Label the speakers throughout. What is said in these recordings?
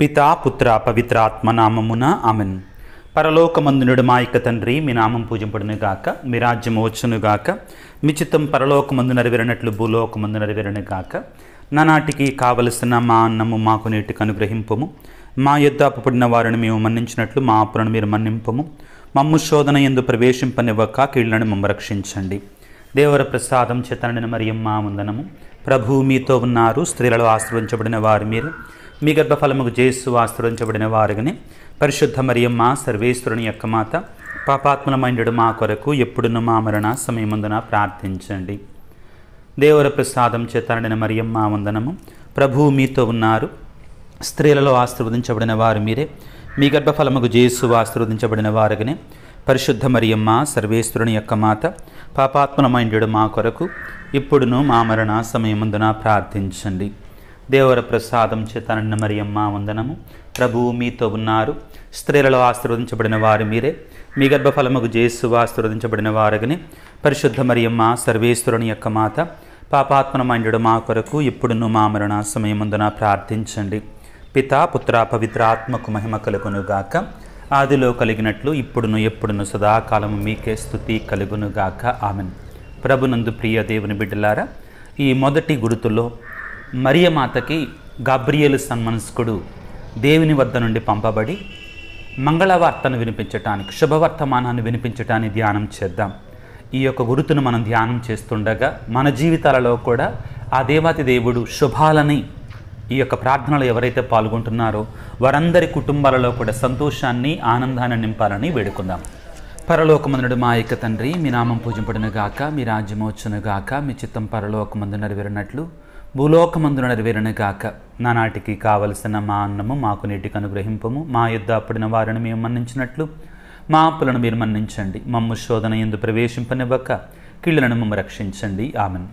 Speaker 1: పితా పుత్ర పవిత్రాత్మ నామమున ఆమెన్ పరలోకమందునుడు మాయక తండ్రి మీ నామం గాక మీ రాజ్యం గాక మీ చిత్తం పరలోకమందు నెరవేరినట్లు భూలోకమందు గాక నానాటికి కావలసిన మా అన్నము మాకు నీటికి అనుగ్రహింపము మా యుద్ధ అప్పుడిన వారిని మేము మన్నించినట్లు మా అప్పులను మీరు మన్నింపము మమ్ము శోధన ఎందు ప్రవేశింపనివ్వక కీళ్లను మమ్మ రక్షించండి దేవర ప్రసాదం చేతనడిన మరియమ్మ వందనము ప్రభు మీతో ఉన్నారు స్త్రీలలో ఆశ్రవించబడిన వారు మీరు మీ గర్భఫలముకు జేసు ఆశ్రయించబడిన వారిని పరిశుద్ధ మరియమ్మ సర్వేశ్వరుని యొక్క మాత పాపాత్మలమైనడు మా కొరకు ఎప్పుడున్న మా మరణ సమయముందున ప్రార్థించండి దేవర ప్రసాదం చేతనడిన మరియమ్మ వందనము ప్రభు మీతో ఉన్నారు స్త్రీలలో ఆశీర్వదించబడిన వారు మీరే మీ గర్భఫలముకు జేసు ఆశీర్వదించబడిన వారుగానే పరిశుద్ధ మరియమ్మ సర్వేశ్వరుని యొక్క మాత పాపాత్మలమైనడు మా కొరకు ఇప్పుడును మా మరణ సమయముందున ప్రార్థించండి దేవర ప్రసాదం చేతనన్న మరియమ్మ వందనము ప్రభువు మీతో ఉన్నారు స్త్రీలలో ఆశీర్వదించబడిన వారు మీరే మీ గర్భఫలముకు జేసు ఆశీర్వదించబడిన వారగని పరిశుద్ధ మరియమ్మ సర్వేశ్వరుని యొక్క మాత పాపాత్మనమైండు మా కొరకు ఇప్పుడును మా మరణ సమయముందున ప్రార్థించండి పిత పుత్ర పవిత్రాత్మకు మహిమ కలుగునుగాక ఆదిలో కలిగినట్లు ఇప్పుడును ఎప్పుడును సదాకాలము మీకే స్థుతి కలుగునుగాక ఆమెన్ ప్రభునందు ప్రియ దేవుని బిడ్డలారా ఈ మొదటి గుర్తులో మరియమాతకి గాబ్రియలు సన్మనస్కుడు దేవుని వద్ద నుండి పంపబడి మంగళవార్తను వినిపించటానికి శుభవర్తమానాన్ని వినిపించటాన్ని ధ్యానం చేద్దాం ఈ యొక్క గురుతును మనం ధ్యానం చేస్తుండగా మన జీవితాలలో కూడా ఆ దేవాతి దేవుడు శుభాలని ఈ యొక్క ప్రార్థనలు ఎవరైతే పాల్గొంటున్నారో వారందరి కుటుంబాలలో కూడా సంతోషాన్ని ఆనందాన్ని నింపాలని వేడుకుందాం పరలోకమందుడు మా యొక్క తండ్రి మీ నామం పూజింపడును గాక మీ రాజ్యం గాక మీ చిత్తం పరలోకమందు నెరవేరినట్లు భూలోకమందు కాక నానాటికి కావలసిన మా అన్నము మాకు నీటికి అనుగ్రహింపము మా యుద్ధ అప్పుడిన వారిని మేము మన్నించినట్లు మా అప్పులను మీరు మన్నించండి మమ్ము శోధన ఎందు ప్రవేశింపనివ్వక కీళ్ళను మమ్మ రక్షించండి ఆమెను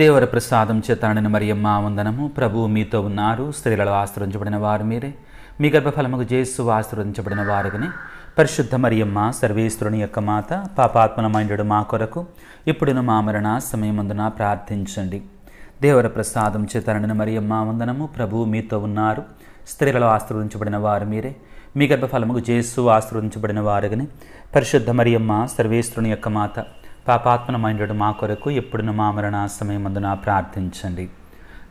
Speaker 1: దేవర ప్రసాదం చేతాడిన మరియమ్మ వందనము ప్రభువు మీతో ఉన్నారు స్త్రీలలో ఆశ్రయించబడిన వారు మీరే మీ గర్భఫలముకు జేసు ఆశ్రయించబడిన వారుగానే పరిశుద్ధ మరియమ్మ సర్వేశ్వరుని యొక్క మాత పాపాత్మనమైనడు మా కొరకు ఇప్పుడును మా మరణ సమయమందున ప్రార్థించండి దేవర ప్రసాదం చేతనడిన మరియమ్మ వందనము ప్రభు మీతో ఉన్నారు స్త్రీలలో ఆశీర్వదించబడిన వారు మీరే మీ గర్భఫలముకు జేసు ఆశీర్వదించబడిన కానీ పరిశుద్ధ మరియమ్మ సర్వేశ్వరుని యొక్క మాత మైండ్ మా కొరకు ఎప్పుడున మా మరణ అందున ప్రార్థించండి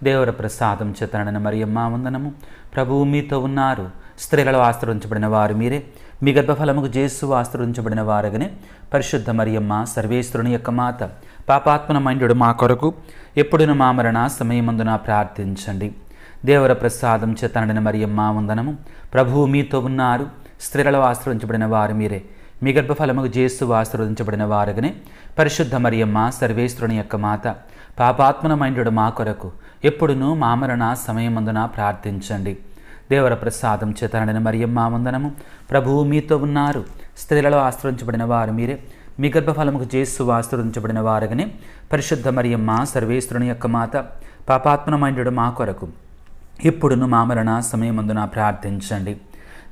Speaker 1: దేవర ప్రసాదం చేతనడిన మరియమ్మ వందనము ప్రభు మీతో ఉన్నారు స్త్రీలలో ఆశీర్వదించబడిన వారు మీరే మీ గర్భఫలముకు జేసు ఆశ్రవించబడిన వారగనే పరిశుద్ధ మరియమ్మ సర్వేశ్వరుని యొక్క మాత పాపాత్మన మైండు మా కొరకు ఎప్పుడున మా మరణ సమయమందున ప్రార్థించండి దేవర ప్రసాదం చేతనడిన మరియమ్మ వందనము ప్రభువు మీతో ఉన్నారు స్త్రీలలో ఆశ్రవించబడిన వారు మీరే మీ గర్భఫలముకు జేసు ఆశ్రవదించబడిన వారగనే పరిశుద్ధ మరియమ్మ సర్వేశ్వరుని యొక్క మాత పాపాత్మన మైండు మా కొరకు ఎప్పుడునూ మామరణ సమయమందున ప్రార్థించండి దేవర ప్రసాదం చేతనడిన మరియమ్మ వందనము ప్రభువు మీతో ఉన్నారు స్త్రీలలో ఆశ్రయించబడిన వారు మీరే మీ గర్భఫలముకు చేసు ఆశ్రయించబడిన వారగని పరిశుద్ధ మరియమ్మ సర్వేశ్వరుని యొక్క మాత పాపాత్మనమైనడు మా కొరకు ఇప్పుడును మా మరణ సమయమందున ప్రార్థించండి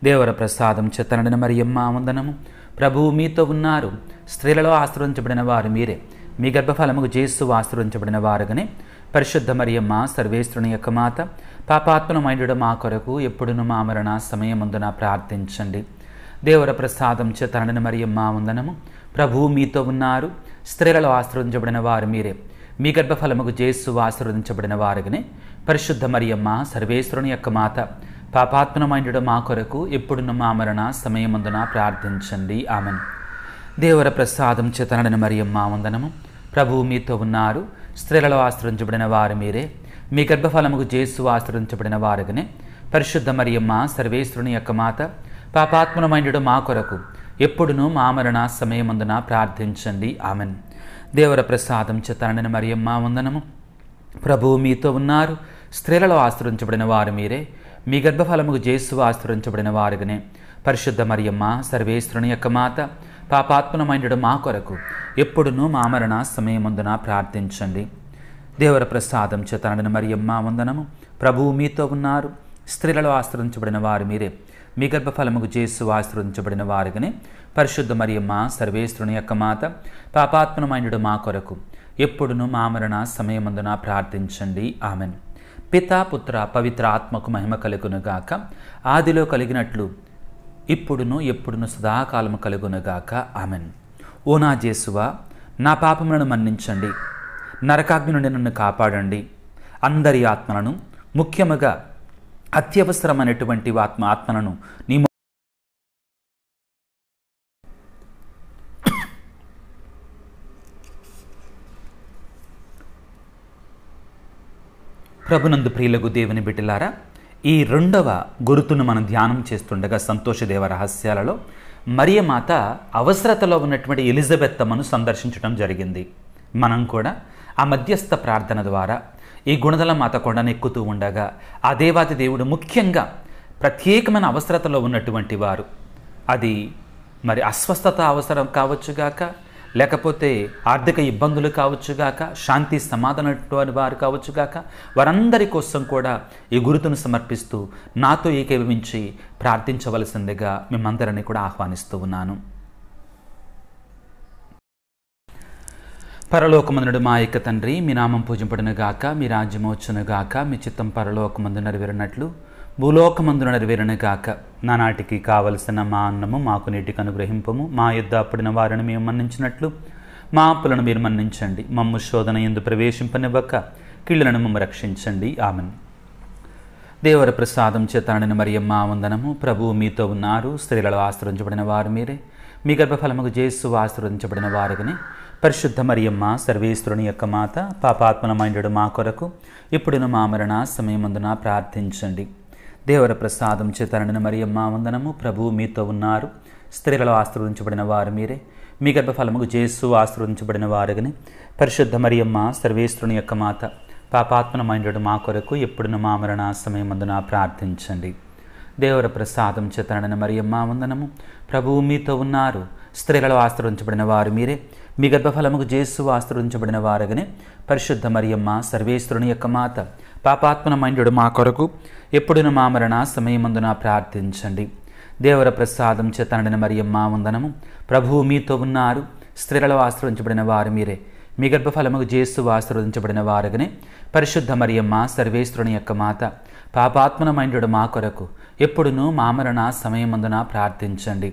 Speaker 1: దేవర ప్రసాదం చెత్తనడిన మరియమ్మ వందనము ప్రభువు మీతో ఉన్నారు స్త్రీలలో ఆశ్రయించబడిన వారు మీరే మీ గర్భఫలముకు చేసు ఆశ్రయించబడిన వారుగానే పరిశుద్ధ మరియమ్మ సర్వేశ్వరుని యొక్క మాత పాపాత్మనమైనడు మా కొరకు ఎప్పుడును మా మరణ సమయముందున ప్రార్థించండి దేవర ప్రసాదం చేతనని మరియమ్మ ఉందనము ప్రభువు మీతో ఉన్నారు స్త్రీలలో ఆశీర్వదించబడిన వారు మీరే మీ గర్భఫలముకు జేసు ఆశీర్వదించబడిన వారిని పరిశుద్ధ మరియమ్మ సర్వేశ్వరుని యొక్క మాత పాపాత్మనమైనడు మా కొరకు ఎప్పుడున్న మా మరణ సమయముందున ప్రార్థించండి ఆమెను దేవర ప్రసాదం చేతనని మరియమ్మ వందనము ప్రభువు మీతో ఉన్నారు స్త్రీలలో ఆశ్రయించబడిన వారు మీరే మీ గర్భఫలముకు జేసు ఆశ్రయించబడిన వారుగానే పరిశుద్ధ మరియమ్మ సర్వేశ్వరుని యొక్క మాత పాపాత్మనమైనడు మా కొరకు ఎప్పుడునూ మా మరణ సమయమందున ప్రార్థించండి ఆమెన్ దేవర ప్రసాదం చిత్తానని మరియమ్మ వందనము ప్రభువు మీతో ఉన్నారు స్త్రీలలో ఆశ్రయించబడిన వారు మీరే మీ గర్భఫలముకు జేసు ఆశ్రయించబడిన వారుగానే పరిశుద్ధ మరియమ్మ సర్వేశ్వరుని యొక్క మాత పాపాత్మనమైనడు మా కొరకు ఎప్పుడునూ మామరణ సమయముందున ప్రార్థించండి దేవర ప్రసాదం చేతనడిన మరియమ్మ వందనము ప్రభువు మీతో ఉన్నారు స్త్రీలలో ఆశ్రయించబడిన వారు మీరే మీ గర్భఫలముకు చేసు ఆశ్రయించబడిన వారికి పరిశుద్ధ మరియమ్మ సర్వేశ్వరుని యొక్క మాత పాపాత్మనమైనడు మా కొరకు ఎప్పుడును మామరణ సమయమందున ప్రార్థించండి ఆమెన్ పితాపుత్ర పుత్ర పవిత్ర ఆత్మకు మహిమ కలుగునుగాక ఆదిలో కలిగినట్లు ఇప్పుడును ఎప్పుడును సదాకాలము కలుగునుగాక ఆమెన్ ఓ నా జేసువా నా పాపములను మన్నించండి నరకాగ్ని నుండి నన్ను కాపాడండి అందరి ఆత్మలను ముఖ్యముగా అత్యవసరమైనటువంటి ఆత్మ ఆత్మలను నీ ప్రభునందు ప్రియులకు దేవుని బిడ్డలారా ఈ రెండవ గురుతును మనం ధ్యానం చేస్తుండగా సంతోషదేవ రహస్యాలలో మరియమాత అవసరతలో ఉన్నటువంటి ఎలిజబెత్తమ్మను సందర్శించడం జరిగింది మనం కూడా ఆ మధ్యస్థ ప్రార్థన ద్వారా ఈ గుణదల మాత కొండనెక్కుతూ ఉండగా ఆ దేవాది దేవుడు ముఖ్యంగా ప్రత్యేకమైన అవసరతలో ఉన్నటువంటి వారు అది మరి అస్వస్థత అవసరం కావచ్చుగాక లేకపోతే ఆర్థిక ఇబ్బందులు కావచ్చుగాక శాంతి సమాధానం వారు కావచ్చుగాక వారందరి కోసం కూడా ఈ గురుతును సమర్పిస్తూ నాతో ఏకీభవించి ప్రార్థించవలసిందిగా మిమ్మందరినీ కూడా ఆహ్వానిస్తూ ఉన్నాను పరలోకమందుడు మా యొక్క తండ్రి మీ నామం పూజింపడినగాక మీ రాజ్యమోచనగాక మీ చిత్తం పరలోకమందు నెరవేరినట్లు భూలోకమందు కాక నానాటికి కావలసిన మా అన్నము మాకు నీటికి అనుగ్రహింపము మా యుద్ధ అప్పుడిన వారిని మేము మన్నించినట్లు మా అప్పులను మీరు మన్నించండి మమ్ము శోధన ఎందు ప్రవేశింపనివ్వక కీళ్ళను మమ్మ రక్షించండి ఆమెను దేవర ప్రసాదం చేతాడిన మరియమ్మ వందనము ప్రభువు మీతో ఉన్నారు స్త్రీలలో ఆశ్రయించబడిన వారు మీరే మీ గర్భఫలముకు జేసు ఆశ్రయించబడిన వారుగానే పరిశుద్ధ మరియమ్మ సర్వేశ్వరుని యొక్క మాత పాపాత్మలమైనడు మా కొరకు ఇప్పుడున మా మరణ సమయమందున ప్రార్థించండి దేవర ప్రసాదం చేతనని మరియమ్మ వందనము ప్రభు మీతో ఉన్నారు స్త్రీలలో ఆశ్రవదించబడిన వారు మీరే మీ గర్భఫలముకు జేసు ఆశీర్వదించబడిన వారుగని పరిశుద్ధ మరియమ్మ సర్వేశ్వరుని యొక్క మాత పాపాత్మనమైనటువంటి మా కొరకు ఎప్పుడున్న మా మరణ సమయమందున ప్రార్థించండి దేవర ప్రసాదం చేతనని మరియమ్మ వందనము ప్రభు మీతో ఉన్నారు స్త్రీలలో ఆశ్రయించబడిన వారు మీరే మీ గర్భఫలముకు జేసు ఆశ్రయించబడిన వారుగానే పరిశుద్ధ మరియమ్మ సర్వేశ్వరుని యొక్క మాత పాపాత్మన పాపాత్మనమైండు మా కొరకు ఎప్పుడున మా మరణ సమయమందున ప్రార్థించండి దేవర ప్రసాదం చేతనడిన అమ్మా వందనము ప్రభువు మీతో ఉన్నారు స్త్రీలలో ఆశ్రవించబడిన వారు మీరే మీ గర్భఫలముకు జేసు ఆశ్రవదించబడిన వారగనే పరిశుద్ధ మరియమ్మ సర్వేశ్వరుని యొక్క మాత పాపాత్మనమైనడు మా కొరకు ఎప్పుడును మామరణ సమయమందున ప్రార్థించండి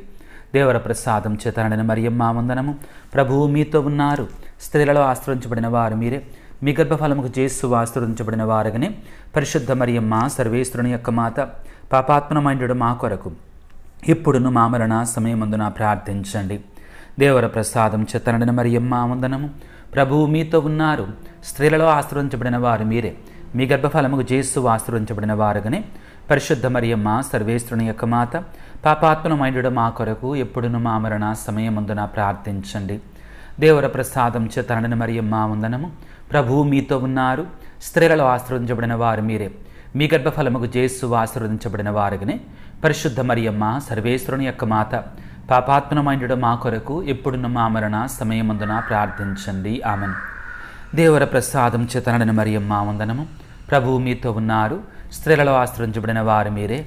Speaker 1: దేవర ప్రసాదం చేతనడిన మరియమ్మ వందనము ప్రభువు మీతో ఉన్నారు స్త్రీలలో ఆశ్రవించబడిన వారు మీరే మీ గర్భఫలముకు జేసు ఆశీర్వదించబడిన వారగని పరిశుద్ధ మరియమ్మ సర్వేశ్వరుని యొక్క మాత పాపాత్మనమైనడు మా కొరకు ఇప్పుడును మా మరణ సమయమందున ప్రార్థించండి దేవర ప్రసాదం చెత్తనడిన మరియమ్మ వందనము ప్రభువు మీతో ఉన్నారు స్త్రీలలో ఆశీర్వించబడిన వారు మీరే మీ గర్భఫలముకు జేసు ఆశీర్వించబడిన వారుగానే పరిశుద్ధ మరియమ్మ సర్వేశ్వరుని యొక్క మాత పాపాత్మనమైనడు మా కొరకు ఎప్పుడును మా మరణ సమయమందున ప్రార్థించండి దేవర ప్రసాదం చెత్తనడిన మరియమ్మ వందనము ప్రభువు మీతో ఉన్నారు స్త్రీలలో ఆశ్రవదించబడిన వారు మీరే మీ గర్భఫలముకు జేస్సు ఆశీర్వదించబడిన వారుగానే పరిశుద్ధ మరియమ్మ సర్వేశ్వరుని యొక్క మాత పాపాత్మనమైనడు మా కొరకు ఎప్పుడున్న మా మరణ సమయమందున ప్రార్థించండి ఆమెను దేవర ప్రసాదం చేతనడిన మరియమ్మ వందనము ప్రభువు మీతో ఉన్నారు స్త్రీలలో ఆశ్రయించబడిన వారు మీరే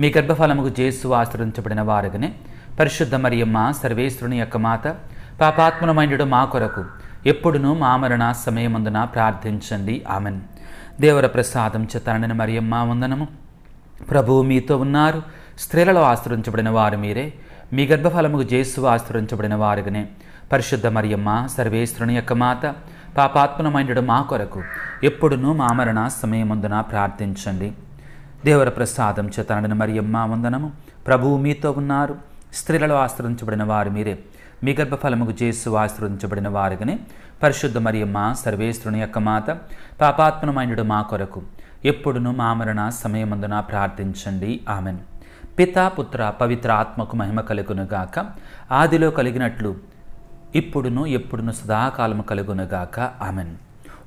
Speaker 1: మీ గర్భఫలముకు జేసు ఆశ్రయించబడిన వారుగానే పరిశుద్ధ మరియమ్మ సర్వేశ్వరుని యొక్క మాత పాపాత్మనమైనడు మా కొరకు ఎప్పుడునూ మామరణ సమయమందున ప్రార్థించండి ఆమెన్ దేవర ప్రసాదం చేతనని మరియమ్మ వందనము ప్రభువు మీతో ఉన్నారు స్త్రీలలో ఆశ్రయించబడిన వారు మీరే మీ గర్భఫలముకు జేసు ఆశ్రయించబడిన వారుగానే పరిశుద్ధ మరియమ్మ సర్వేశ్వరుని యొక్క మాత పాపాత్మనమైనడు మా కొరకు ఎప్పుడునూ మా మరణ ప్రార్థించండి దేవర ప్రసాదం చేతనడిన మరియమ్మ వందనము ప్రభువు మీతో ఉన్నారు స్త్రీలలో ఆశ్రయించబడిన వారు మీరే మీ గర్భఫలముకు చేసు ఆశీర్వదించబడిన వారికి పరిశుద్ధ మరియమ్మ సర్వేశ్వరుని యొక్క మాత పాపాత్మనమైనడు మా కొరకు ఎప్పుడును మామరణ సమయమందున ప్రార్థించండి ఆమెన్ పిత పుత్ర పవిత్ర ఆత్మకు మహిమ కలుగునుగాక ఆదిలో కలిగినట్లు ఇప్పుడును ఎప్పుడును సదాకాలము కలుగునుగాక ఆమెన్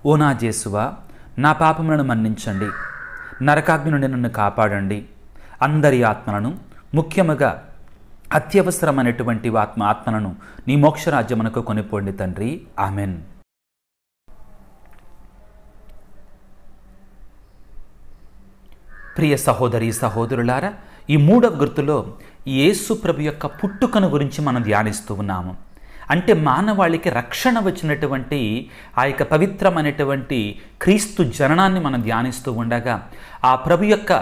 Speaker 1: ఓ నా జేసువా నా పాపములను మన్నించండి నరకాగ్ని నుండి నన్ను కాపాడండి అందరి ఆత్మలను ముఖ్యముగా అత్యవసరమైనటువంటి ఆత్మ ఆత్మలను నీ మోక్షరాజ్యమునకు కొనిపోండి తండ్రి ఆమెన్ ప్రియ సహోదరి సహోదరులారా ఈ మూడవ గుర్తులో యేసు ప్రభు యొక్క పుట్టుకను గురించి మనం ధ్యానిస్తూ ఉన్నాము అంటే మానవాళికి రక్షణ వచ్చినటువంటి ఆ యొక్క పవిత్రమైనటువంటి క్రీస్తు జననాన్ని మనం ధ్యానిస్తూ ఉండగా ఆ ప్రభు యొక్క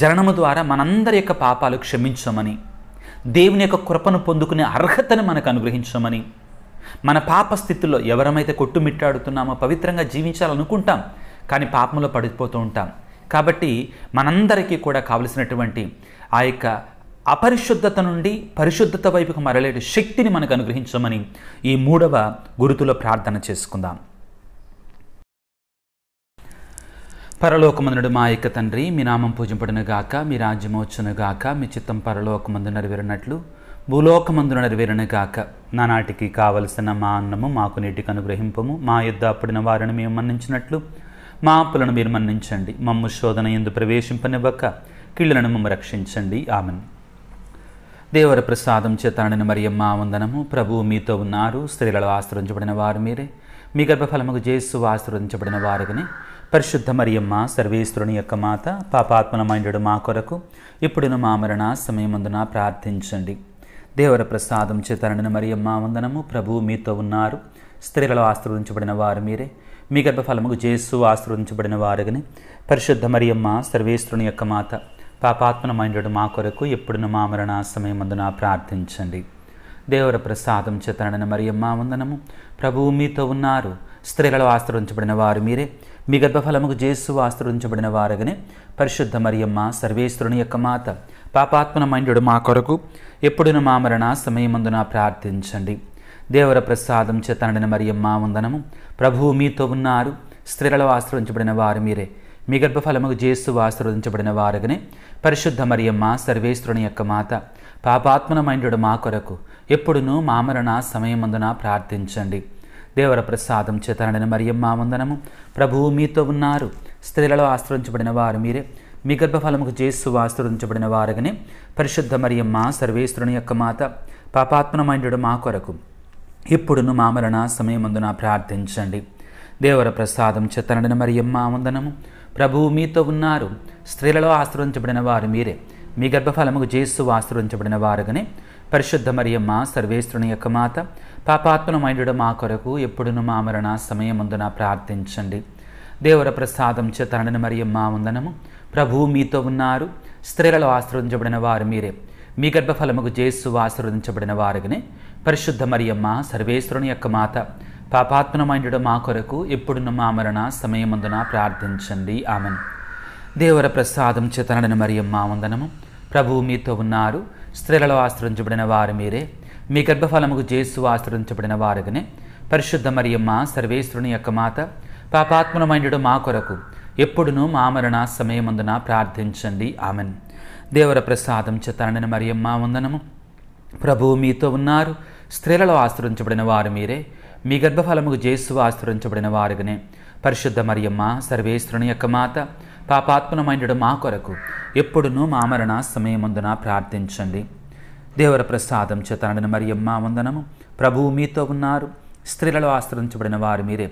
Speaker 1: జననము ద్వారా మనందరి యొక్క పాపాలు క్షమించమని దేవుని యొక్క కృపను పొందుకునే అర్హతను మనకు అనుగ్రహించమని మన పాప స్థితిలో ఎవరమైతే కొట్టుమిట్టాడుతున్నామో పవిత్రంగా జీవించాలనుకుంటాం కానీ పాపంలో పడిపోతూ ఉంటాం కాబట్టి మనందరికీ కూడా కావలసినటువంటి ఆ యొక్క అపరిశుద్ధత నుండి పరిశుద్ధత వైపుకు మరలేటి శక్తిని మనకు అనుగ్రహించమని ఈ మూడవ గురుతులో ప్రార్థన చేసుకుందాం పరలోకమందుడు మా యొక్క తండ్రి మీ నామం గాక మీ గాక మీ చిత్తం పరలోకమందు నెరవేరినట్లు భూలోకమందు గాక నానాటికి కావలసిన మా అన్నము మాకు నీటికి అనుగ్రహింపము మా యుద్ధ అప్పుడిన వారిని మేము మన్నించినట్లు మా అప్పులను మీరు మన్నించండి మమ్ము శోధన ఎందు ప్రవేశింపనివ్వక కీళ్ళను మమ్మ రక్షించండి ఆమెను దేవర ప్రసాదం చేతానని మరియమ్మ వందనము ప్రభువు మీతో ఉన్నారు స్త్రీలలో ఆశ్రయించబడిన వారు మీరే మీ గర్భఫలముకు జేసు ఆశ్రవదించబడిన వారుగానే పరిశుద్ధ మరియమ్మ సర్వేశ్వరుని యొక్క మాత పాపాత్మనమైనడు మా కొరకు ఇప్పుడును మా మరణ సమయమందున ప్రార్థించండి దేవర ప్రసాదం చేతనడిన మరియమ్మ వందనము ప్రభు మీతో ఉన్నారు స్త్రీలు ఆశ్రవదించబడిన వారు మీరే మీ గర్భఫలముకు జేసు ఆశ్రవదించబడిన వారుగని పరిశుద్ధ మరియమ్మ సర్వేశ్వరుని యొక్క మాత పాపాత్మనమైనడు మా కొరకు ఎప్పుడును మా మరణ సమయమందున ప్రార్థించండి దేవర ప్రసాదం చేతనడిన మరియమ్మ వందనము ప్రభువు మీతో ఉన్నారు స్త్రీలలో ఆశ్రవించబడిన వారు మీరే మీ గర్భఫలముకు జేసు ఆశ్రయించబడిన వారగనే పరిశుద్ధ మరియమ్మ సర్వేశ్వరుని యొక్క మాత పాపాత్మన పాపాత్మనమైండు మా కొరకు ఎప్పుడున మా మరణ సమయమందున ప్రార్థించండి దేవర ప్రసాదం చేతనడిన మరియమ్మ వందనము ప్రభువు మీతో ఉన్నారు స్త్రీలలో ఆశ్రయించబడిన వారు మీరే మీ గర్భఫలముకు జేసు ఆశ్రయించబడిన వారగనే పరిశుద్ధ మరియమ్మ సర్వేశ్వరుని యొక్క మాత పాపాత్మన పాపాత్మనమైండు మా కొరకు ఎప్పుడునూ మామరణ సమయమందున ప్రార్థించండి దేవర ప్రసాదం చేతనడిన మరియమ్మ వందనము ప్రభువు మీతో ఉన్నారు స్త్రీలలో ఆశ్రయించబడిన వారు మీరే మీ గర్భఫలముకు చేసు ఆశ్రయించబడిన వారగనే పరిశుద్ధ మరియమ్మ సర్వేశ్వరుని యొక్క మాత పాపాత్మనమైనడు మా కొరకు ఇప్పుడును మామలన సమయమందున ప్రార్థించండి దేవర ప్రసాదం చెత్తనడిన మరియమ్మ వందనము ప్రభువు మీతో ఉన్నారు స్త్రీలలో ఆశ్రయించబడిన వారు మీరే మీ గర్భఫలముకు చేసు ఆశ్రయించబడిన వారుగానే పరిశుద్ధ మరియమ్మ సర్వేశ్వరుని యొక్క మాత పాపాత్మనమైనడు మా కొరకు ఎప్పుడును మా మరణ సమయముందున ప్రార్థించండి దేవర ప్రసాదం చేతనడిన మరియమ్మ ఉందనము ప్రభువు మీతో ఉన్నారు స్త్రీలలో ఆశ్రవదించబడిన వారు మీరే మీ గర్భఫలముకు జేసు ఆశీర్వదించబడిన వారుగానే పరిశుద్ధ మరియమ్మ సర్వేశ్వరుని యొక్క మాత పాపాత్మనమైనడు మా కొరకు ఎప్పుడును మా మరణ ముందున ప్రార్థించండి ఆమెను దేవర ప్రసాదం చేతనడిన మరియమ్మ వందనము ప్రభువు మీతో ఉన్నారు స్త్రీలలో ఆశ్రయించబడిన వారు మీరే మీ గర్భఫలముకు జేసు ఆశ్రయించబడిన వారుగానే పరిశుద్ధ మరియమ్మ సర్వేశ్వరుని యొక్క మాత పాపాత్మనమైనడు మా కొరకు ఎప్పుడునూ మా సమయమందున ప్రార్థించండి ఆమెన్ దేవర ప్రసాదం చిత్తారణ మరియమ్మ వందనము ప్రభువు మీతో ఉన్నారు స్త్రీలలో ఆశ్రయించబడిన వారు మీరే మీ గర్భఫలముకు జేసు ఆశ్రయించబడిన వారుగానే పరిశుద్ధ మరియమ్మ సర్వేశ్వరుని యొక్క మాత పాపాత్మనమైనడు మా కొరకు ఎప్పుడును మా మరణ సమయముందున ప్రార్థించండి దేవర ప్రసాదం చేతనడిన మరి అమ్మా వందనము ప్రభువు మీతో ఉన్నారు స్త్రీలలో ఆశ్రదించబడిన వారు మీరే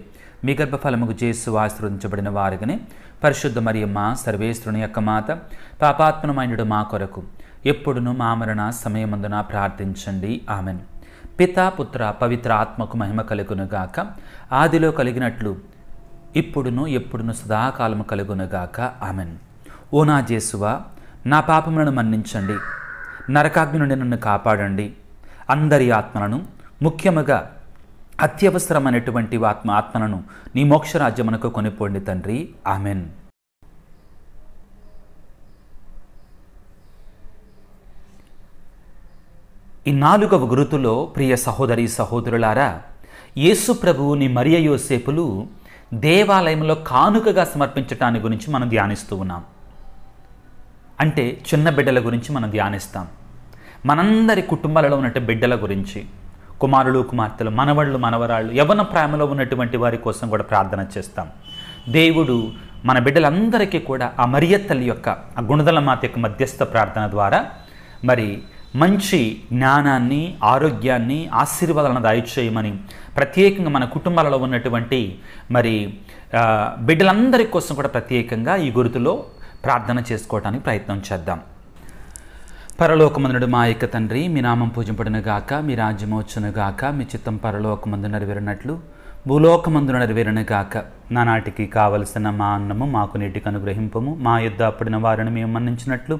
Speaker 1: మీ గర్భఫలముకు చేసు ఆశ్రదించబడిన వారికి పరిశుద్ధ మరియమ్మ సర్వేశ్వరుని యొక్క మాత పాపాత్మనమైనడు మా కొరకు ఎప్పుడును మా మరణ సమయమందున ప్రార్థించండి ఆమెను పితా పుత్ర పవిత్ర ఆత్మకు మహిమ కలుగునుగాక ఆదిలో కలిగినట్లు ఇప్పుడును ఎప్పుడును సదాకాలము కలుగునుగాక ఆమెన్ ఓ నా జేసువా నా పాపములను మన్నించండి నరకాగ్ని నుండి నన్ను కాపాడండి అందరి ఆత్మలను ముఖ్యముగా అత్యవసరమైనటువంటి ఆత్మ ఆత్మలను నీ మోక్షరాజ్యమునకు కొనిపోండి తండ్రి ఆమెన్ ఈ నాలుగవ గురుతులో ప్రియ సహోదరి సహోదరులారా యేసు ప్రభువుని మరియ యోసేపులు దేవాలయంలో కానుకగా సమర్పించటాన్ని గురించి మనం ధ్యానిస్తూ ఉన్నాం అంటే చిన్న బిడ్డల గురించి మనం ధ్యానిస్తాం మనందరి కుటుంబాలలో ఉన్నట్టు బిడ్డల గురించి కుమారులు కుమార్తెలు మనవళ్ళు మనవరాళ్ళు యవన ప్రేమలో ఉన్నటువంటి వారి కోసం కూడా ప్రార్థన చేస్తాం దేవుడు మన బిడ్డలందరికీ కూడా ఆ మరియ తల్లి యొక్క ఆ గుణదల మాత యొక్క మధ్యస్థ ప్రార్థన ద్వారా మరి మంచి జ్ఞానాన్ని ఆరోగ్యాన్ని ఆశీర్వాదాలను దాయిచేయమని ప్రత్యేకంగా మన కుటుంబాలలో ఉన్నటువంటి మరి బిడ్డలందరి కోసం కూడా ప్రత్యేకంగా ఈ గురుతులో ప్రార్థన చేసుకోవడానికి ప్రయత్నం చేద్దాం పరలోకమందుడు మా యొక్క తండ్రి మీ నామం పూజింపడిన గాక మీ రాజ్యమోచన గాక మీ చిత్తం పరలోకమందు నెరవేరినట్లు భూలోకమందు నెరవేరిన గాక నానాటికి కావలసిన మా అన్నము మాకు నీటికి అనుగ్రహింపము మా యుద్ధ అప్పుడిన వారిని మేము మన్నించినట్లు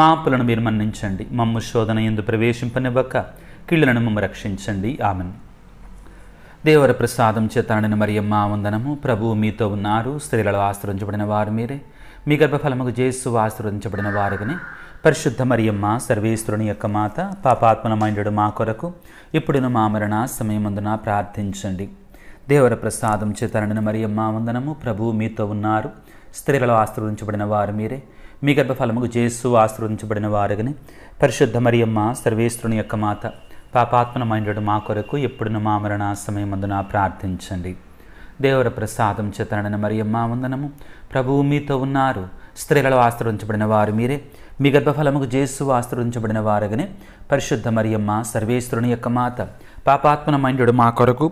Speaker 1: మా అప్పులను మీరు మన్నించండి మమ్ము శోధన ఎందు ప్రవేశింపనివ్వక కీళ్ళను మమ్మ రక్షించండి ఆమెను దేవర ప్రసాదం చేతానని మరియమ్మ వందనము ప్రభువు మీతో ఉన్నారు స్త్రీలలో ఆశ్రయించబడిన వారు మీరే మీ గర్భఫలముకు జేసు ఆశ్రయించబడిన వారుగానే పరిశుద్ధ మరియమ్మ సర్వేశ్వరుని యొక్క మాత పాపాత్మనమైనడు మా కొరకు ఇప్పుడును మా మరణ సమయమందున ప్రార్థించండి దేవర ప్రసాదం చేతనని మరియమ్మ వందనము ప్రభు మీతో ఉన్నారు స్త్రీలలో ఆశ్రయించబడిన వారు మీరే మీ గర్భఫలముకు జేసు ఆశ్రయించబడిన వారుగానే పరిశుద్ధ మరియమ్మ సర్వేశ్వరుని యొక్క మాత పాపాత్మన పాపాత్మనమైనడు మా కొరకు ఎప్పుడున మా సమయమందున ప్రార్థించండి దేవర ప్రసాదం చిత్రణన అమ్మా వందనము ప్రభువు మీతో ఉన్నారు స్త్రీలలో ఆశ్రయించబడిన వారు మీరే మీ గర్భఫలముకు జేసు ఆస్తరించబడిన వారగనే పరిశుద్ధ మరియమ్మ సర్వేశ్వరుని యొక్క మాత పాపాత్మనమైండు మా కొరకు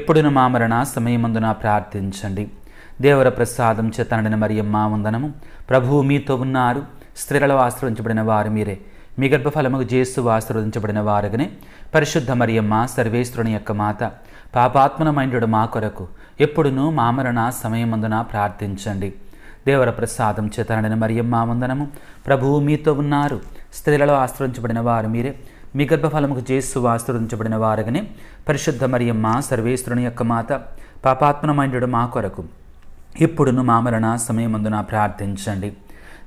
Speaker 1: ఎప్పుడున మా మరణ సమయమందున ప్రార్థించండి దేవర ప్రసాదం చేతనడిన మరియమ్మ వందనము ప్రభువు మీతో ఉన్నారు స్త్రీలలో ఆశ్రయించబడిన వారు మీరే మీ గర్భఫలముకు జేస్సు ఆశీర్వదించబడిన వారగనే పరిశుద్ధ మరియమ్మ సర్వేశ్వరుని యొక్క మాత పాపాత్మనమైనడు మా కొరకు ఎప్పుడునూ మామరణ సమయమందున ప్రార్థించండి దేవర ప్రసాదం చేతనడిన మరియమ్మ వందనము ప్రభువు మీతో ఉన్నారు స్త్రీలలో ఆశ్రయించబడిన వారు మీరే మీ గర్భఫలముకు జేస్సు ఆశీర్వదించబడిన వారగనే పరిశుద్ధ మరియమ్మ సర్వేశ్వరుని యొక్క మాత పాపాత్మనమైనడు మా కొరకు ఎప్పుడును మామరణ సమయమందున ప్రార్థించండి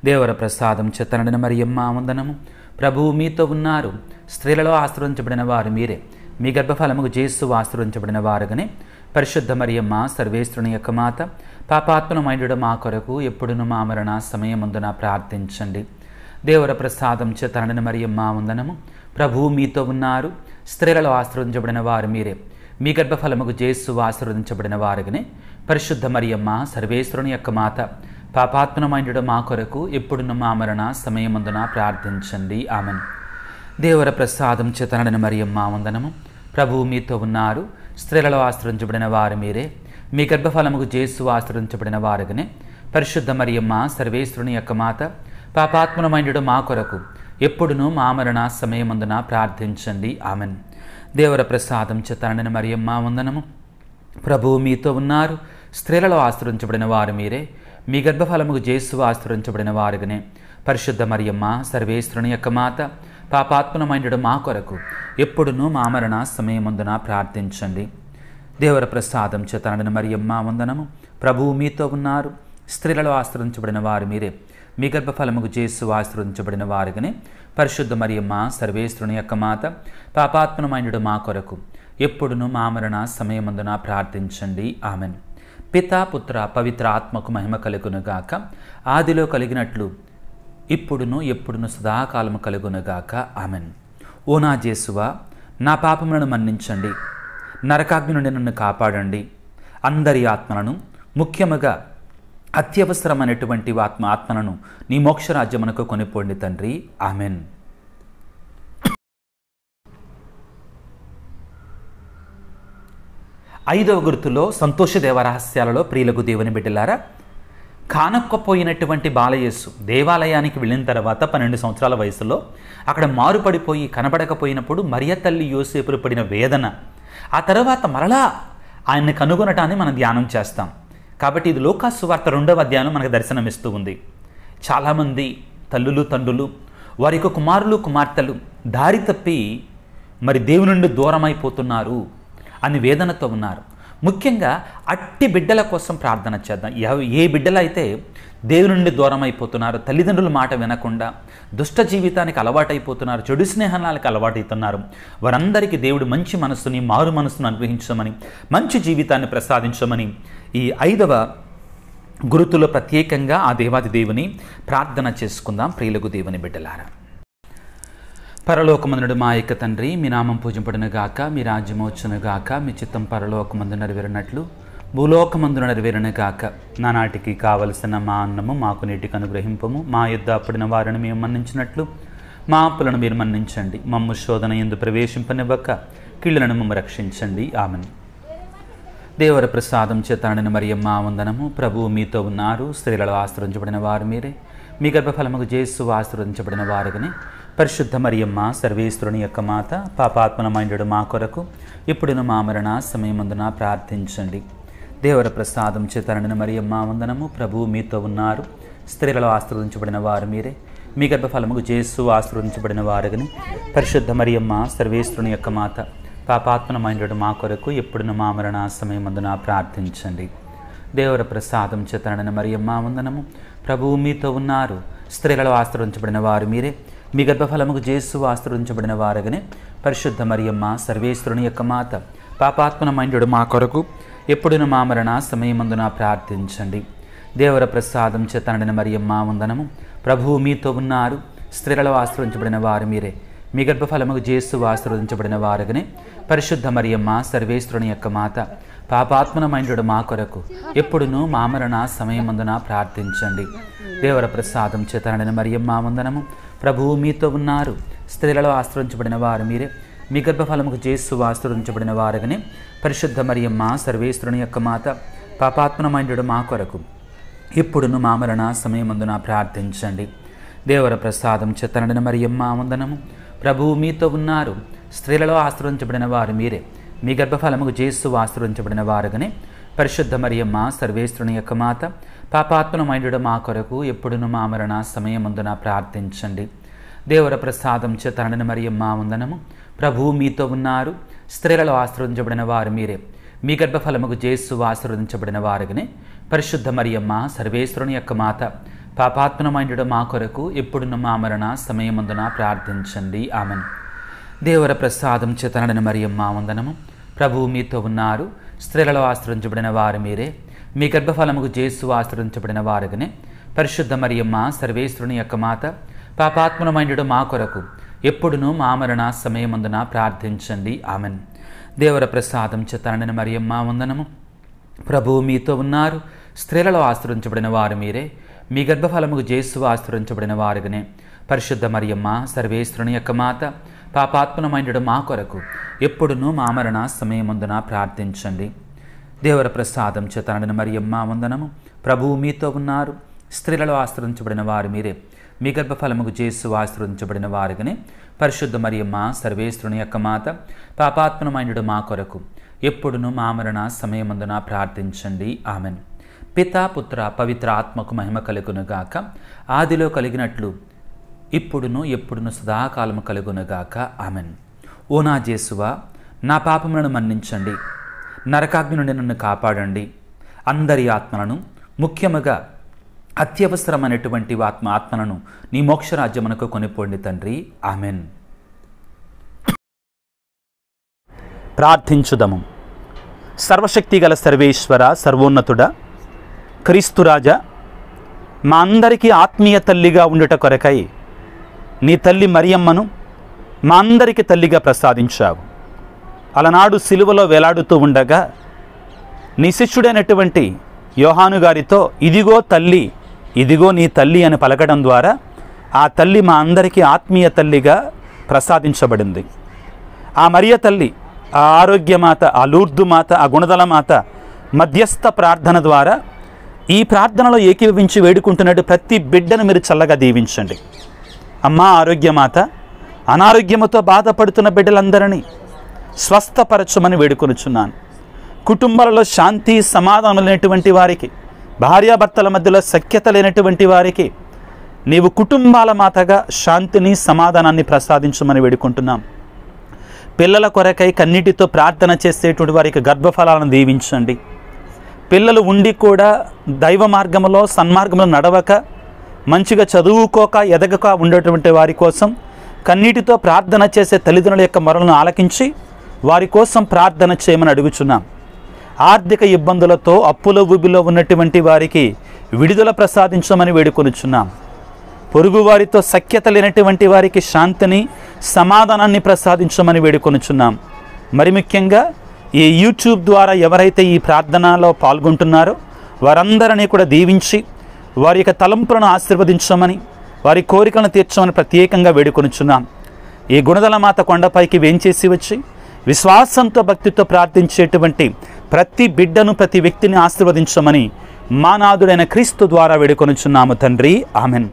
Speaker 1: దేవర ప్రసాదం చెత్తనడిన మరియమ్మ వందనము ప్రభువు మీతో ఉన్నారు స్త్రీలలో ఆశ్రవించబడిన వారు మీరే మీ గర్భఫలముకు జేస్సు ఆశ్రయించబడిన వారుగానే పరిశుద్ధ మరియమ్మ సర్వేశ్వరుని యొక్క మాత పాపాత్మనమైనడు మా కొరకు ఎప్పుడును మా మరణ సమయముందున ప్రార్థించండి దేవర ప్రసాదం చేతనడిన మరియమ్మ ఉందనము ప్రభువు మీతో ఉన్నారు స్త్రీలలో ఆశ్రవించబడిన వారు మీరే మీ గర్భఫలముకు జేస్సు ఆశీర్వదించబడిన వారుగానే పరిశుద్ధ మరియమ్మ సర్వేశ్వరుని యొక్క మాత పాపాత్మనమైనడు మా కొరకు ఇప్పుడున్న మా మరణ సమయమందున ప్రార్థించండి ఆమెను దేవర ప్రసాదం చేతనడిన మరియమ్మ వందనము ప్రభు మీతో ఉన్నారు స్త్రీలలో ఆశ్రయించబడిన వారు మీరే మీ గర్భఫలముకు జేసు ఆశ్రయించబడిన వారుగానే పరిశుద్ధ మరియమ్మ సర్వేశ్వరుని యొక్క మాత పాపాత్మనమైనడు మా కొరకు ఎప్పుడును మా మరణ సమయమందున ప్రార్థించండి ఆమెన్ దేవర ప్రసాదం చేతనడిన మరియమ్మ వందనము ప్రభువు మీతో ఉన్నారు స్త్రీలలో ఆశ్రయించబడిన వారు మీరే మీ గర్భఫలముకు జేసు ఆశ్రయించబడిన వారుగానే పరిశుద్ధ మరియమ్మ సర్వేశ్వరుని యొక్క మాత పాపాత్మనమైన మా కొరకు ఎప్పుడునూ మా మరణ సమయముందున ప్రార్థించండి దేవర ప్రసాదం చేతనడిన మరియమ్మ వందనము ప్రభువు మీతో ఉన్నారు స్త్రీలలో ఆశ్రయించబడిన వారు మీరే మీ గర్భఫలముకు చేసు ఆశ్రయించబడిన వారుగానే పరిశుద్ధ మరియమ్మ సర్వేశ్వరుని యొక్క మాత పాపాత్మనమైనడు మా కొరకు ఎప్పుడును మా మరణ సమయమందున ప్రార్థించండి ఆమెను పితాపుత్ర పుత్ర పవిత్ర ఆత్మకు మహిమ కలుగునుగాక ఆదిలో కలిగినట్లు ఇప్పుడును ఎప్పుడును సదాకాలము కలుగునుగాక ఆమెన్ ఓ నా జేసువా నా పాపములను మన్నించండి నరకాగ్ని నుండి నన్ను కాపాడండి అందరి ఆత్మలను ముఖ్యముగా అత్యవసరమైనటువంటి ఆత్మ ఆత్మలను నీ మోక్షరాజ్యమునకు కొనిపోండి తండ్రి ఆమెన్ ఐదవ గుర్తులో సంతోష దేవరహస్యాలలో ప్రియులకు దేవుని బిడ్డలారా కానక్కపోయినటువంటి బాలయేసు దేవాలయానికి వెళ్ళిన తర్వాత పన్నెండు సంవత్సరాల వయసులో అక్కడ మారుపడిపోయి కనబడకపోయినప్పుడు మరియ తల్లి యోసేపులు పడిన వేదన ఆ తర్వాత మరలా ఆయన్ని కనుగొనటాన్ని మనం ధ్యానం చేస్తాం కాబట్టి ఇది లోకాసు వార్త రెండవ అధ్యాయం మనకు దర్శనమిస్తూ ఉంది చాలామంది తల్లులు తండ్రులు వారి కుమారులు కుమార్తెలు దారి తప్పి మరి దేవుని నుండి దూరమైపోతున్నారు అని వేదనతో ఉన్నారు ముఖ్యంగా అట్టి బిడ్డల కోసం ప్రార్థన చేద్దాం ఏ బిడ్డలైతే దేవుని నుండి దూరం అయిపోతున్నారు తల్లిదండ్రుల మాట వినకుండా దుష్ట జీవితానికి అలవాటైపోతున్నారు చెడు స్నేహనాలకు అలవాటైతున్నారు వారందరికీ దేవుడు మంచి మనస్సుని మారు మనస్సును అనుగ్రహించమని మంచి జీవితాన్ని ప్రసాదించమని ఈ ఐదవ గురుతులో ప్రత్యేకంగా ఆ దేవాది దేవుని ప్రార్థన చేసుకుందాం ప్రియులకు దేవుని బిడ్డలారా పరలోకమందుడు మా యొక్క తండ్రి మీ నామం గాక మీ రాజ్యం గాక మీ చిత్తం పరలోకమందు నెరవేరినట్లు భూలోకమందు గాక నానాటికి కావలసిన మా అన్నము మాకు నీటికి అనుగ్రహింపము మా యుద్ధ అప్పుడిన వారిని మేము మన్నించినట్లు మా అప్పులను మీరు మన్నించండి మమ్ము శోధన ఎందు ప్రవేశింపనివ్వక కీళ్ళను మమ్మ రక్షించండి ఆమెను దేవర ప్రసాదం చేతాడిన మరియమ్మ వందనము ప్రభువు మీతో ఉన్నారు స్త్రీలలో ఆశ్రయించబడిన వారు మీరే మీ గర్భఫలముకు జేసు ఆశీర్వదించబడిన వారుగని పరిశుద్ధ మరియమ్మ సర్వేశ్వరుని యొక్క మాత పాపాత్మలమైనడు మా కొరకు ఇప్పుడును మా మరణ సమయమందున ప్రార్థించండి దేవర ప్రసాదం చేతనడిన మరియమ్మ వందనము ప్రభు మీతో ఉన్నారు స్త్రీలలో ఆశీర్వదించబడిన వారు మీరే మీ గర్భఫలముకు జేసు ఆశీర్వదించబడిన వారుగని పరిశుద్ధ మరియమ్మ సర్వేశ్వరుని యొక్క మాత పాపాత్మనమైనడు మా కొరకు ఎప్పుడున మా మరణ సమయమందున ప్రార్థించండి దేవర ప్రసాదం చేతనడిన మరియమ్మ వందనము ప్రభువు మీతో ఉన్నారు స్త్రీలలో ఆశ్రయించబడిన వారు మీరే మీ గర్భఫలముకు జేసు ఆశ్రయించబడిన వారగనే పరిశుద్ధ మరియమ్మ సర్వేశ్వరుని యొక్క మాత పాపాత్మన మైండు మా కొరకు ఎప్పుడున మా మరణ సమయమందున ప్రార్థించండి దేవర ప్రసాదం చేతనడిన మరియమ్మ వందనము ప్రభువు మీతో ఉన్నారు స్త్రీలలో ఆశ్రయించబడిన వారు మీరే మీ గర్భఫలముకు జేసు ఆశ్రయించబడిన వారగనే పరిశుద్ధ మరియమ్మ సర్వేశ్వరుని యొక్క మాత పాపాత్మనమైనడు మా కొరకు ఎప్పుడునూ మామరణ సమయమందున ప్రార్థించండి దేవర ప్రసాదం చేతనడిన మా వందనము ప్రభువు మీతో ఉన్నారు స్త్రీలలో ఆశ్రయించబడిన వారు మీరే మీ గర్భఫలముకు చేసు ఆశ్రయించబడిన వారుగానే పరిశుద్ధ మరియమ్మ సర్వేశ్వరుని యొక్క మాత పాపాత్మనమైనడు మా కొరకు ఎప్పుడును మామరణ సమయమందున ప్రార్థించండి దేవర ప్రసాదం చేతనడిన మరియమ్మ వందనము ప్రభువు మీతో ఉన్నారు స్త్రీలలో ఆశ్రయించబడిన వారు మీరే మీ గర్భఫలముకు జేస్సు ఆశ్రయించబడిన వారుగానే పరిశుద్ధ మరియమ్మ సర్వేశ్వరుని యొక్క మాత పాపాత్మనమైనడు మా కొరకు ఎప్పుడును మా మరణ సమయముందున ప్రార్థించండి దేవర ప్రసాదం చేతనని మరియమ్మ ఉందనము ప్రభువు మీతో ఉన్నారు స్త్రీలలో ఆశ్రయించబడిన వారు మీరే మీ గర్భఫలముకు జేస్సు ఆశీర్వదించబడిన వారుగానే పరిశుద్ధ మరియమ్మ సర్వేశ్వరుని యొక్క మాత పాపాత్మనమైనడు మా కొరకు ఎప్పుడును మా మరణ సమయముందున ప్రార్థించండి ఆమెను దేవర ప్రసాదం చేతనని మరియమ్మ వందనము ప్రభువు మీతో ఉన్నారు స్త్రీలలో ఆశ్రయించబడిన వారు మీరే మీ గర్భఫలముకు జేసు ఆశ్రయించబడిన వారుగానే పరిశుద్ధ మరియమ్మ సర్వేశ్వరుని యొక్క మాత పాపాత్మనమైనడు మా కొరకు ఎప్పుడునూ మా సమయమందున ప్రార్థించండి ఆమెన్ దేవర ప్రసాదం చిత్తనని మరియమ్మ వందనము ప్రభువు మీతో ఉన్నారు స్త్రీలలో ఆశ్రయించబడిన వారు మీరే మీ గర్భఫలముకు జేసు ఆశ్రయించబడిన వారుగానే పరిశుద్ధ మరియమ్మ సర్వేశ్వరుని యొక్క మాత పాపాత్మనమైనడు మా కొరకు ఎప్పుడునూ మా మరణ సమయముందున ప్రార్థించండి దేవర ప్రసాదం చేతనడిన మరి వందనము ప్రభువు మీతో ఉన్నారు స్త్రీలలో ఆశ్రయించబడిన వారు మీరే మీ గర్భఫలముకు చేసు ఆశ్రయించబడిన వారికనే పరిశుద్ధ మరియమ్మ సర్వేశ్వరుని యొక్క మాత పాపాత్మనమైనడు మా కొరకు ఎప్పుడును మా మరణ సమయమందున ప్రార్థించండి ఆమెను పితా పుత్ర పవిత్ర ఆత్మకు మహిమ కలుగునుగాక ఆదిలో కలిగినట్లు ఇప్పుడును ఎప్పుడును సదాకాలము కలుగునుగాక ఆమెన్ ఓ నా జేసువా నా పాపములను మన్నించండి నరకాగ్ని నుండి నన్ను కాపాడండి అందరి ఆత్మలను ముఖ్యముగా అత్యవసరమైనటువంటి ఆత్మ ఆత్మలను నీ మోక్షరాజ్యమునకు కొనిపోండి తండ్రి ఆమెన్ ప్రార్థించుదము సర్వశక్తి గల సర్వేశ్వర సర్వోన్నతుడ క్రీస్తురాజ మా అందరికీ ఆత్మీయ తల్లిగా ఉండుట కొరకై నీ తల్లి మరియమ్మను మా అందరికీ తల్లిగా ప్రసాదించావు అలనాడు సిలువలో వేలాడుతూ ఉండగా నీ శిష్యుడైనటువంటి యోహాను గారితో ఇదిగో తల్లి ఇదిగో నీ తల్లి అని పలకడం ద్వారా ఆ తల్లి మా అందరికీ ఆత్మీయ తల్లిగా ప్రసాదించబడింది ఆ మరియ తల్లి ఆ ఆరోగ్యమాత ఆ లూర్దు మాత ఆ గుణదల మాత మధ్యస్థ ప్రార్థన ద్వారా ఈ ప్రార్థనలో ఏకీభవించి వేడుకుంటున్నట్టు ప్రతి బిడ్డను మీరు చల్లగా దీవించండి అమ్మా ఆరోగ్యమాత అనారోగ్యముతో బాధపడుతున్న బిడ్డలందరినీ స్వస్థపరచమని వేడుకొనుచున్నాను కుటుంబాలలో శాంతి సమాధానం లేనటువంటి వారికి భార్యాభర్తల మధ్యలో సఖ్యత లేనటువంటి వారికి నీవు కుటుంబాల మాతగా శాంతిని సమాధానాన్ని ప్రసాదించమని వేడుకుంటున్నాం పిల్లల కొరకై కన్నీటితో ప్రార్థన చేసేటువంటి వారికి గర్భఫలాలను దీవించండి పిల్లలు ఉండి కూడా దైవ మార్గంలో సన్మార్గంలో నడవక మంచిగా చదువుకోక ఎదగక ఉండేటువంటి వారి కోసం కన్నీటితో ప్రార్థన చేసే తల్లిదండ్రుల యొక్క మొరలను ఆలకించి వారి కోసం ప్రార్థన చేయమని అడుగుచున్నాం ఆర్థిక ఇబ్బందులతో అప్పుల ఊబిలో ఉన్నటువంటి వారికి విడుదల ప్రసాదించమని వేడుకొనిచున్నాం పొరుగు వారితో సఖ్యత లేనటువంటి వారికి శాంతిని సమాధానాన్ని ప్రసాదించమని వేడుకొనిచున్నాం మరి ముఖ్యంగా ఈ యూట్యూబ్ ద్వారా ఎవరైతే ఈ ప్రార్థనలో పాల్గొంటున్నారో వారందరినీ కూడా దీవించి వారి యొక్క తలంపులను ఆశీర్వదించమని వారి కోరికలను తీర్చమని ప్రత్యేకంగా వేడుకొనుచున్నాం ఈ గుణదల మాత కొండపైకి వేంచేసి వచ్చి విశ్వాసంతో భక్తితో ప్రార్థించేటువంటి ప్రతి బిడ్డను ప్రతి వ్యక్తిని ఆశీర్వదించమని మానాదుడైన క్రీస్తు ద్వారా వేడుకొనుచున్నాము తండ్రి ఆమెన్